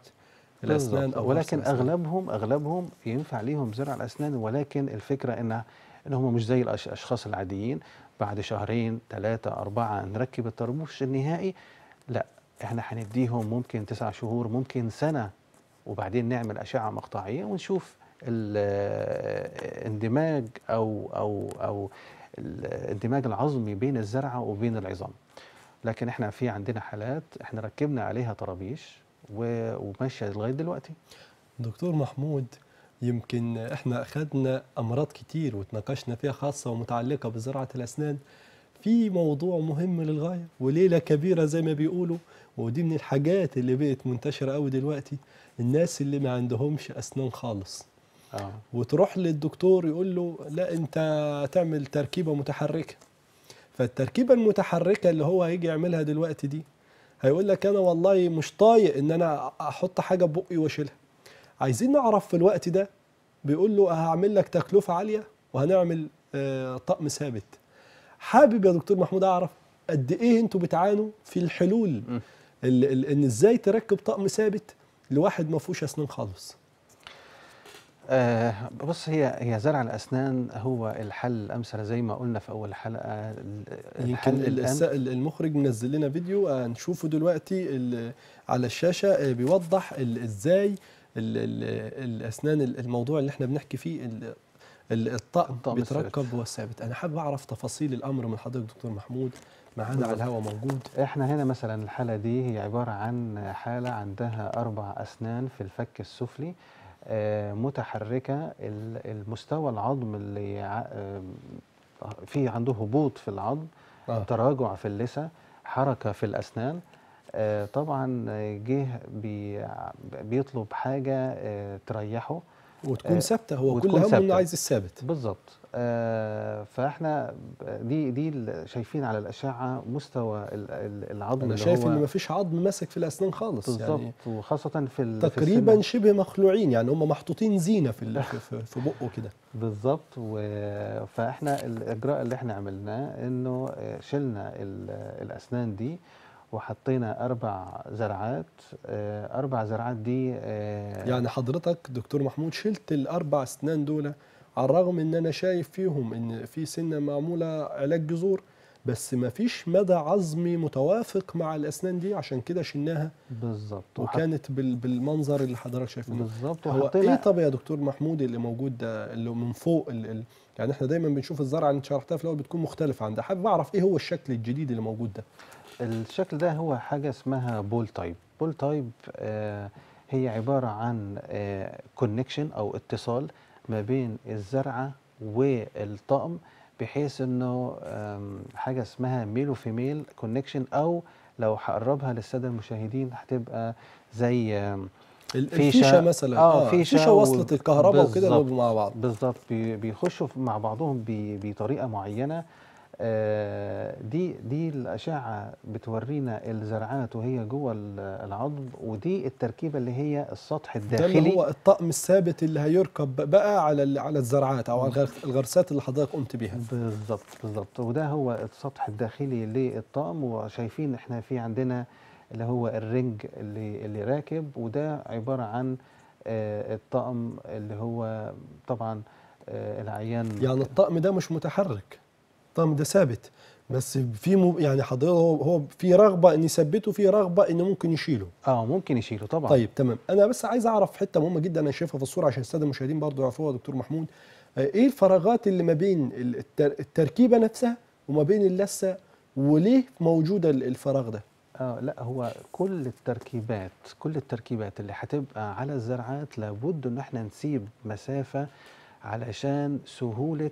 Speaker 2: الاسنان او ولكن اغلبهم اغلبهم ينفع ليهم زرع الاسنان ولكن الفكره ان ان هم مش زي الاشخاص العاديين بعد شهرين ثلاثه اربعه نركب الطربوش النهائي لا احنا هنديهم ممكن تسع شهور ممكن سنه وبعدين نعمل اشعه مقطعيه ونشوف الاندماج او او او الاندماج العظمي بين الزرعه وبين العظام لكن احنا في عندنا حالات احنا ركبنا عليها طرابيش وماشيه لغايه دلوقتي دكتور محمود يمكن احنا اخذنا
Speaker 1: امراض كتير وتناقشنا فيها خاصه ومتعلقه بزراعه الاسنان في موضوع مهم للغاية وليلة كبيرة زي ما بيقولوا ودي من الحاجات اللي بقت منتشرة قوي دلوقتي الناس اللي ما عندهمش أسنان خالص آه. وتروح للدكتور يقول له لا أنت تعمل تركيبة متحركة فالتركيبة المتحركة اللي هو هيجي يعملها دلوقتي دي هيقول لك أنا والله مش طايق إن أنا أحط حاجة ببقي وأشيلها عايزين نعرف في الوقت ده بيقول له هعمل لك تكلفة عالية وهنعمل آه، طقم ثابت حابب يا دكتور محمود اعرف قد ايه انتوا بتعانوا في الحلول ان ازاي تركب طقم ثابت
Speaker 2: لواحد ما فيهوش اسنان خالص آه بص هي هي زرع الاسنان هو الحل الامثل زي ما قلنا في اول حلقه يمكن
Speaker 1: المخرج منزل لنا فيديو هنشوفه دلوقتي على الشاشه آه، بيوضح ازاي الاسنان الموضوع اللي احنا بنحكي فيه الطقم بيتركب
Speaker 2: هو انا حابب اعرف تفاصيل الامر من حضرتك دكتور محمود معانا على الهواء موجود احنا هنا مثلا الحاله دي هي عباره عن حاله عندها اربع اسنان في الفك السفلي آه، متحركه المستوى العظم اللي آه، في عنده هبوط في العظم آه. تراجع في اللثه حركه في الاسنان آه، طبعا جه بيطلب حاجه تريحه وتكون آه، ثابته هو كل همه انه عايز الثابت بالظبط آه فاحنا دي دي شايفين على الاشعه مستوى العظم انا شايف ان مفيش عظم ماسك في الاسنان خالص بالظبط يعني وخاصه في تقريبا في
Speaker 1: شبه مخلوعين يعني هم محطوطين زينه في في بقه كده
Speaker 2: بالظبط فاحنا الاجراء اللي احنا عملناه انه آه، شلنا الاسنان دي وحطينا اربع زرعات آه، اربع زرعات دي آه، يعني حضرتك دكتور محمود شلت الاربع اسنان دول على
Speaker 1: الرغم ان انا شايف فيهم ان في سنه معموله علاج جذور بس ما فيش مدى عظمي متوافق مع الاسنان دي عشان كده شلناها بالظبط وكانت وحط... بالمنظر اللي حضرتك شايفه بالظبط هو ايه طب يا دكتور محمود اللي موجود ده اللي من فوق ال يعني احنا دايما بنشوف الزرعه اللي انت شرحتها في الاول بتكون مختلفه عن ده حابب اعرف ايه هو الشكل الجديد اللي
Speaker 2: موجود ده الشكل ده هو حاجة اسمها بول تايب بول تايب آه، هي عبارة عن كونكشن آه، أو اتصال ما بين الزرعة والطقم بحيث انه حاجه اسمها ميل وفيميل كونكشن او لو هقربها للساده المشاهدين هتبقى زي الفيشة, فيشة مثلا آه،, اه فيشه, فيشة وصلت الكهرباء وكده مع بعض بالظبط بيخشوا مع بعضهم بطريقه معينه آه، دي دي الاشعه بتورينا الزرعات وهي جوه العظم ودي التركيبه اللي هي السطح الداخلي ده اللي هو
Speaker 1: الطقم الثابت اللي هيركب بقى على على الزرعات او على
Speaker 2: الغرسات اللي حضرتك قمت بيها بالظبط بالظبط وده هو السطح الداخلي للطقم وشايفين احنا في عندنا اللي هو الرنج اللي اللي راكب وده عباره عن آه، الطقم اللي هو طبعا آه، العيان يعني الطقم ده مش متحرك الطقم ده ثابت بس في مو يعني
Speaker 1: حضرتك هو هو في رغبه ان يثبته في رغبه ان ممكن يشيله اه ممكن يشيله طبعا طيب تمام انا بس عايز اعرف حته مهمه جدا انا شايفها في الصوره عشان الساده المشاهدين برضه يعرفوها دكتور محمود آه، ايه الفراغات اللي ما بين التركيبه نفسها وما بين اللثه وليه
Speaker 2: موجوده الفراغ ده آه لا هو كل التركيبات كل التركيبات اللي هتبقى على الزرعات لابد ان احنا نسيب مسافه علشان سهوله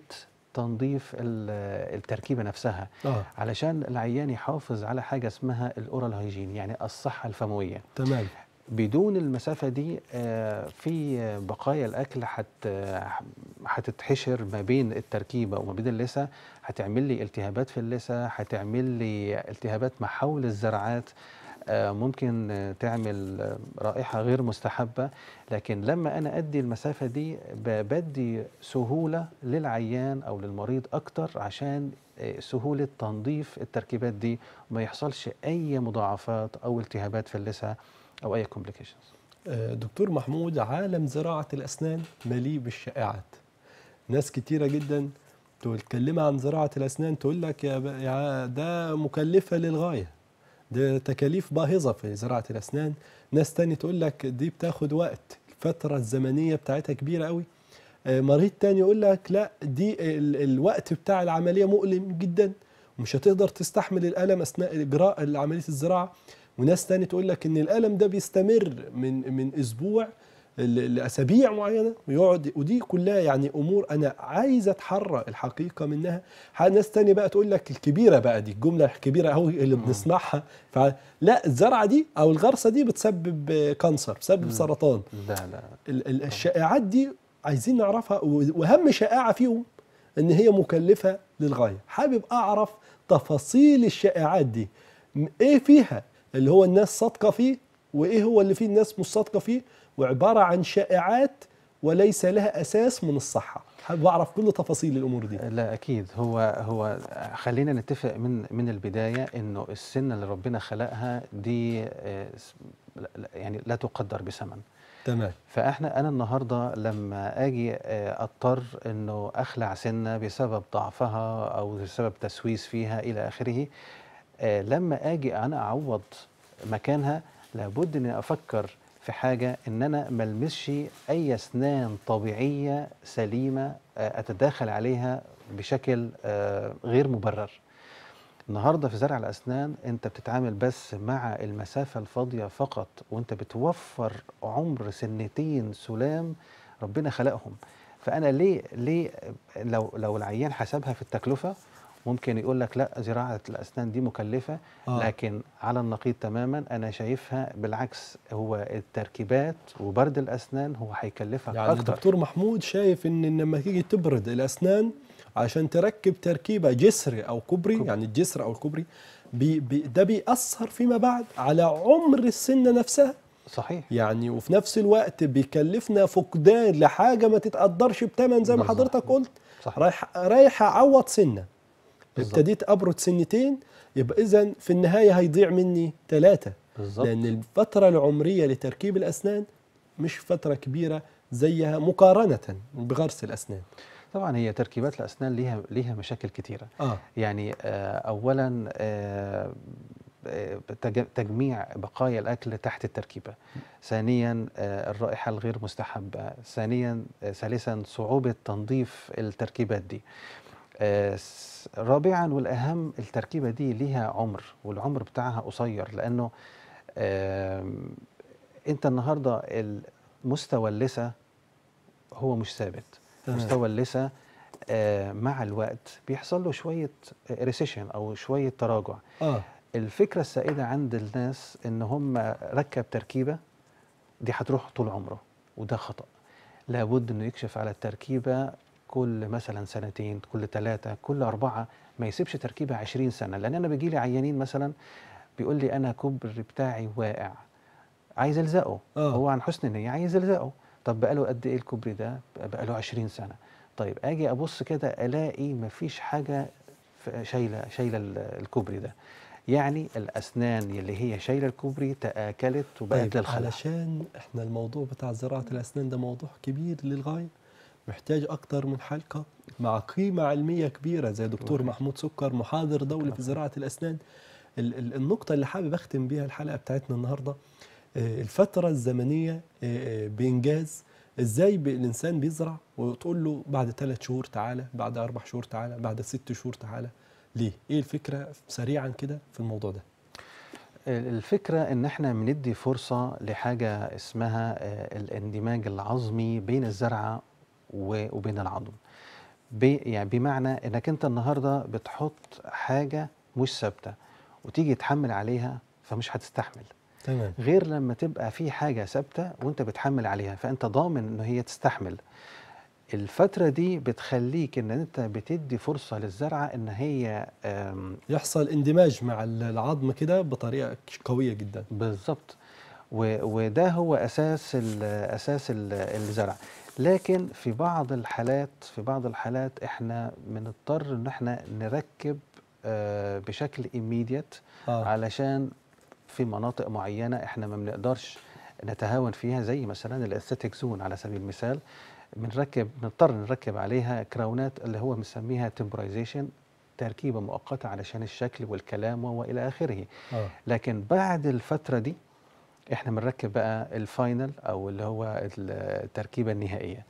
Speaker 2: تنظيف التركيبه نفسها آه. علشان العيان يحافظ على حاجه اسمها الاورال هايجين يعني الصحه الفمويه تمام بدون المسافه دي آه، في بقايا الاكل هتتحشر ما بين التركيبه وما بين اللثه هتعمل لي التهابات في اللثه هتعمل لي التهابات محاول الزرعات ممكن تعمل رائحة غير مستحبة لكن لما أنا أدي المسافة دي بدي سهولة للعيان أو للمريض أكتر عشان آه، سهولة تنظيف التركيبات دي وما يحصلش أي مضاعفات أو التهابات في اللثة أو أي كومبليكيشنز آه، دكتور محمود عالم زراعة الأسنان مليء بالشائعات ناس
Speaker 1: كتيرة جدا تتكلم عن زراعة الأسنان تقول لك يا ده مكلفة للغاية تكاليف باهظه في زراعه الاسنان ناس تاني تقول لك دي بتاخد وقت الفتره الزمنيه بتاعتها كبيره قوي آه، مريض تاني يقول لك لا دي الوقت بتاع العمليه مؤلم جدا ومش هتقدر تستحمل الالم اثناء اجراء عمليه الزراعه وناس تاني تقول لك ان الالم ده بيستمر من من اسبوع لاسابيع معينه ويقعد ودي كلها يعني امور انا عايز اتحرى الحقيقه منها ناس تانية بقى تقول لك الكبيره بقى دي الجمله الكبيره قوي اللي آه. بنسمعها فلا الزرعه دي او الغرسه دي بتسبب كانسر بتسبب سرطان لا لا آه. الشائعات دي عايزين نعرفها واهم شائعه فيهم ان هي مكلفه للغايه حابب اعرف تفاصيل الشائعات دي ايه فيها اللي هو الناس صادقه فيه وايه هو اللي فيه الناس مش صادقه فيه وعباره عن شائعات وليس لها اساس من الصحه حابب اعرف
Speaker 2: كل تفاصيل الامور دي لا اكيد هو هو خلينا نتفق من من البدايه انه السن اللي ربنا خلقها دي آه، يعني لا تقدر بثمن تمام فاحنا انا النهارده لما اجي آه، اضطر انه اخلع سنه بسبب ضعفها او بسبب تسويس فيها الى اخره آه، لما اجي انا اعوض مكانها لابد اني افكر في حاجه ان انا ملمسش اي اسنان طبيعيه سليمه آه، اتداخل عليها بشكل آه، غير مبرر النهارده في زرع الاسنان انت بتتعامل بس مع المسافه الفاضيه فقط وانت بتوفر عمر سنتين سلام ربنا خلقهم فانا ليه ليه لو لو العيان حسبها في التكلفه ممكن يقول لك لا زراعه الاسنان دي مكلفه آه. لكن على النقيض تماما انا شايفها بالعكس هو التركيبات وبرد الاسنان هو هيكلفك يعني اكتر الدكتور
Speaker 1: محمود شايف ان لما تيجي تبرد الاسنان عشان تركب تركيبه جسري او كبري كبر. يعني الجسر او الكبري بي بي ده بيأثر فيما بعد على عمر السنه نفسها صحيح يعني وفي نفس الوقت بيكلفنا فقدان لحاجه ما تتقدرش بثمن زي ما حضرتك قلت صحيح. رايح رايح اعوض سنه بالزبط. ابتديت ابرد سنتين يبقى اذا في النهايه هيضيع مني ثلاثه بالزبط. لان الفتره العمريه لتركيب الاسنان
Speaker 2: مش فتره كبيره زيها مقارنه بغرس الاسنان طبعا هي تركيبات الاسنان ليها ليها مشاكل كثيره آه. يعني آه اولا آه, آه، تجميع بقايا الاكل تحت التركيبه ثانيا آه، الرائحه الغير مستحبه ثانيا آه، ثالثا صعوبه تنظيف التركيبات دي رابعا والاهم التركيبه دي ليها عمر والعمر بتاعها قصير لانه انت النهارده المستوى اللسه هو مش ثابت مستوى اللسه آه، مع الوقت بيحصل له شويه ريسيشن او شويه تراجع آه. الفكره السائده عند الناس ان هم ركب تركيبه دي هتروح طول عمره وده خطا لابد انه يكشف على التركيبه كل مثلا سنتين كل ثلاثة كل أربعة ما يسيبش تركيبة 20 سنة لأن أنا بيجي لي عيانين مثلا بيقول لي أنا كوبري بتاعي واقع عايز ألزقه أوه. هو عن حسن النية عايز ألزقه طب بقاله قد إيه الكوبري ده بقاله 20 سنة طيب أجي أبص كده ألاقي مفيش حاجة شايلة شايلة الكوبري ده يعني الاسنان اللي هي شايله الكوبري تاكلت وبقت طيب للخلع
Speaker 1: علشان احنا الموضوع بتاع زراعه الاسنان ده موضوع كبير للغايه محتاج أكثر من حلقة مع قيمة علمية كبيرة زي دكتور محمود سكر محاضر دولي في زراعة الأسنان النقطة اللي حابب أختم بيها الحلقة بتاعتنا النهاردة آه، الفترة الزمنية آه، آه، بإنجاز ازاي الانسان بيزرع وتقول له بعد ثلاث شهور تعالى بعد اربع شهور تعالى بعد ست شهور تعالى ليه ايه الفكره سريعا كده
Speaker 2: في الموضوع ده الفكرة ان احنا بندي فرصة لحاجة اسمها الاندماج العظمي بين الزرعة وبين العظم بي يعني بمعنى انك انت النهارده بتحط حاجه مش ثابته وتيجي تحمل عليها فمش هتستحمل تمام غير لما تبقى في حاجه ثابته وانت بتحمل عليها فانت ضامن ان هي تستحمل الفترة دي بتخليك ان انت بتدي فرصة للزرعة ان هي يحصل اندماج مع العظم كده بطريقة قوية جدا بالظبط وده هو اساس اساس الزرع لكن في بعض الحالات في بعض الحالات احنا بنضطر ان احنا نركب آه، بشكل ايميديت آه. علشان في مناطق معينه احنا ما بنقدرش نتهاون فيها زي مثلا الاستاتيك زون على سبيل المثال بنركب بنضطر نركب عليها كراونات اللي هو بنسميها تمبرايزيشن تركيبه مؤقته علشان الشكل والكلام والى اخره آه. لكن بعد الفتره دي احنا بنركب بقى الفاينل او اللي هو التركيبه النهائيه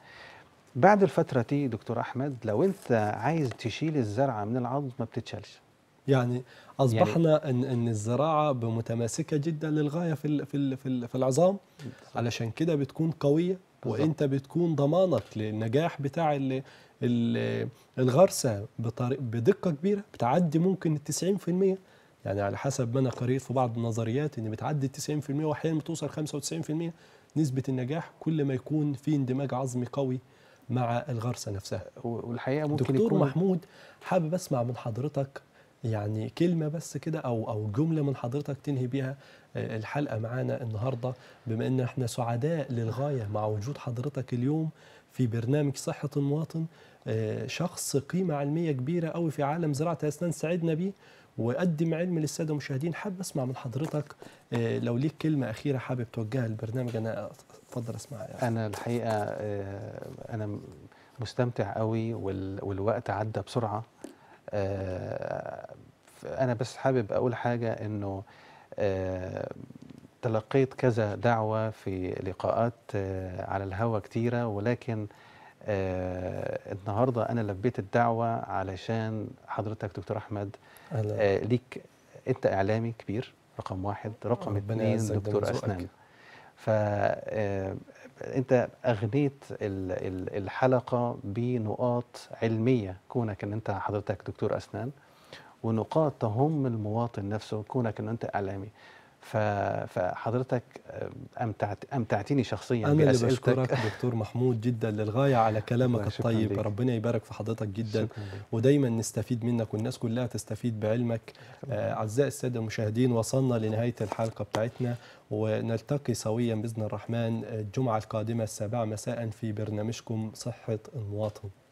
Speaker 2: بعد الفتره دي دكتور احمد لو انت عايز تشيل الزرعه من العظم ما بتتشالش يعني اصبحنا
Speaker 1: يعني ان ان الزراعه بمتماسكه جدا للغايه في في في, في العظام علشان كده بتكون قويه بالزبط. وانت بتكون ضمانك للنجاح بتاع اللي الغرسه بدقه كبيره بتعدي ممكن ال 90% يعني على حسب ما انا قريت في بعض النظريات ان بتعدي 90% واحيانا بتوصل 95% نسبه النجاح كل ما يكون في اندماج عظمي قوي مع الغرسه نفسها والحقيقه ممكن دكتور يكون... محمود حابب اسمع من حضرتك يعني كلمه بس كده او او جمله من حضرتك تنهي بيها آه، الحلقه معانا النهارده بما ان احنا سعداء للغايه مع وجود حضرتك اليوم في برنامج صحه المواطن آه، شخص قيمه علميه كبيره قوي في عالم زراعه الاسنان سعدنا بيه ويقدم علم للساده المشاهدين حابب اسمع من حضرتك آه، لو ليك كلمه اخيره حابب توجهها للبرنامج انا
Speaker 2: اتفضل اسمع يعني. انا الحقيقه آه، انا مستمتع قوي والوقت عدى بسرعه آه، انا بس حابب اقول حاجه انه تلقيت كذا دعوة في لقاءات على الهوا كتيرة ولكن آه النهارده انا لبيت الدعوه علشان حضرتك دكتور احمد آه ليك انت اعلامي كبير رقم واحد رقم اثنين دكتور اسنان ف آه، انت اغنيت الحلقه بنقاط علميه كونك ان انت حضرتك دكتور اسنان ونقاط تهم المواطن نفسه كونك ان انت اعلامي فحضرتك أمتعت أمتعتني شخصيا أنا اللي بشكرك دكتور محمود جدا للغاية على كلامك الطيب ليك. ربنا يبارك في
Speaker 1: حضرتك جدا ودايما نستفيد منك والناس كلها تستفيد بعلمك آه، أعزائي السادة المشاهدين وصلنا لنهاية الحلقة بتاعتنا ونلتقي سويا بإذن الرحمن آه، الجمعة القادمة السابعة مساء في برنامجكم صحة المواطن